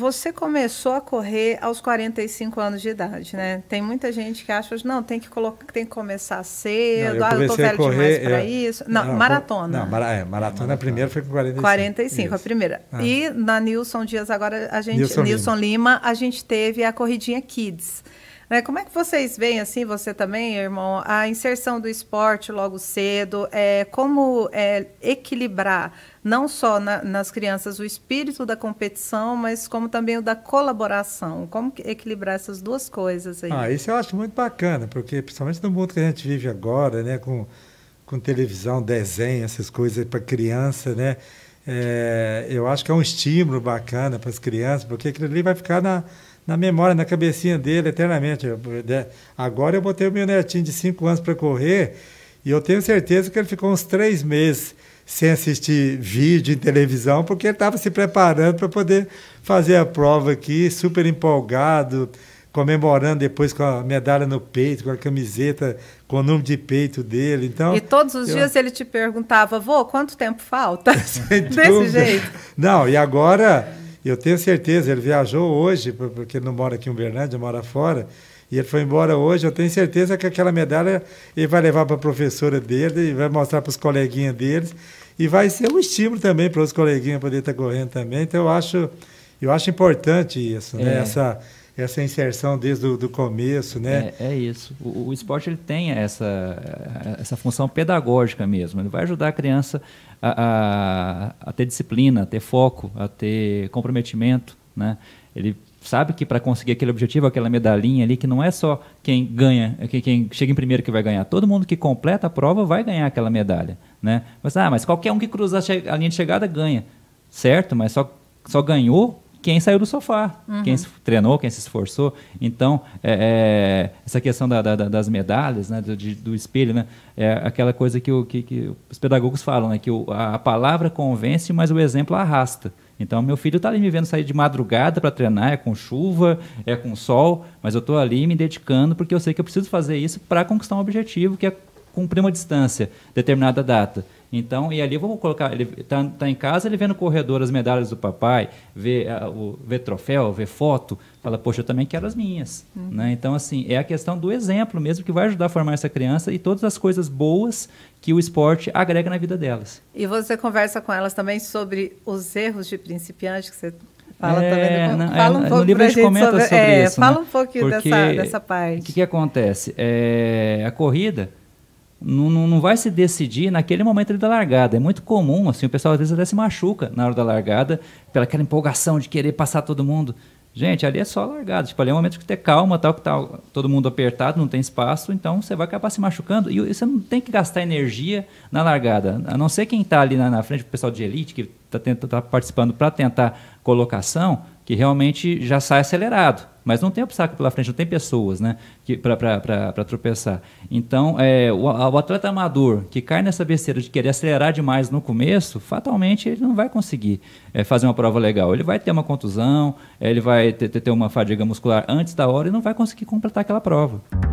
Você começou a correr aos 45 anos de idade, né? Tem muita gente que acha, não, tem que, colocar, tem que começar cedo, não, eu, ah, eu tô velho correr, demais para isso. Não, não maratona. Não, mara, é, maratona, a primeira foi com 45. 45, isso. a primeira. Ah. E na Nilson Dias agora, a gente, Nilson, Nilson Lima. Lima, a gente teve a corridinha Kids. Né? Como é que vocês veem, assim, você também, irmão, a inserção do esporte logo cedo, é, como é, equilibrar não só na, nas crianças o espírito da competição, mas como também o da colaboração? Como equilibrar essas duas coisas aí? Ah, isso eu acho muito bacana, porque principalmente no mundo que a gente vive agora, né, com, com televisão, desenho, essas coisas para criança, né? É, eu acho que é um estímulo bacana para as crianças, porque aquilo ali vai ficar na, na memória, na cabecinha dele eternamente. Né? Agora eu botei o meu netinho de 5 anos para correr e eu tenho certeza que ele ficou uns três meses sem assistir vídeo em televisão, porque ele estava se preparando para poder fazer a prova aqui, super empolgado, comemorando depois com a medalha no peito, com a camiseta, com o número de peito dele. Então, e todos os eu... dias ele te perguntava, vô, quanto tempo falta? Desse jeito. Não, e agora eu tenho certeza, ele viajou hoje, porque ele não mora aqui em Uberlândia, mora fora, e ele foi embora hoje. Eu tenho certeza que aquela medalha ele vai levar para a professora dele, e vai mostrar para os coleguinhas deles, e vai ser um estímulo também para os coleguinhas poderem estar tá correndo também. Então, eu acho, eu acho importante isso, né? É. Essa essa inserção desde o do começo, né? É, é isso. O, o, esporte ele tem essa, essa função pedagógica mesmo. Ele vai ajudar a criança a, a, a ter disciplina, a ter foco, a ter comprometimento, né? Ele sabe que para conseguir aquele objetivo, aquela medalhinha ali, que não é só quem ganha, quem chega em primeiro que vai ganhar. Todo mundo que completa a prova vai ganhar aquela medalha, né? Mas ah, mas qualquer um que cruzar a linha de chegada ganha, certo? Mas só só ganhou quem saiu do sofá, uhum. quem se treinou, quem se esforçou. Então, é, é, essa questão da, da, das medalhas, né, do, de, do, espelho, né, é aquela coisa que, o, que, que os pedagogos falam, né, que o, a, a palavra convence, mas o exemplo arrasta. Então, meu filho está ali me vendo sair de madrugada para treinar, é com chuva, é com sol, mas eu estou ali me dedicando porque eu sei que eu preciso fazer isso para conquistar um objetivo, que é cumprir uma distância, determinada data. Então, e ali vamos colocar, ele tá, tá em casa, ele vê no corredor as medalhas do papai, vê, a, o, vê troféu, vê foto, fala, poxa, eu também quero as minhas. Uhum. Né? Então, assim, é a questão do exemplo mesmo que vai ajudar a formar essa criança e todas as coisas boas que o esporte agrega na vida delas. E você conversa com elas também sobre os erros de principiante que você Fala é, também. não fala é, um é, pouco no livro a gente comenta sobre, sobre é, isso. Né? Fala né? um pouquinho Porque dessa, dessa parte. O que, que acontece? É, a corrida não, não, vai se decidir naquele momento da largada. É muito comum, assim, o pessoal às vezes até se machuca na hora da largada, pela aquela empolgação de querer passar todo mundo. Gente, ali é só largada. Tipo, ali é um momento que ter calma, tal, que tá todo mundo apertado, não tem espaço, então você vai acabar se machucando. E você não tem que gastar energia na largada. A não ser quem está ali na, na frente, o pessoal de elite, que está tá participando para tentar colocação, que realmente já sai acelerado. Mas não tem obstáculo pela frente, não tem pessoas né, para tropeçar. Então, é, o, o, atleta amador que cai nessa besteira de querer acelerar demais no começo, fatalmente ele não vai conseguir é, fazer uma prova legal. Ele vai ter uma contusão, é, ele vai ter, ter uma fadiga muscular antes da hora e não vai conseguir completar aquela prova.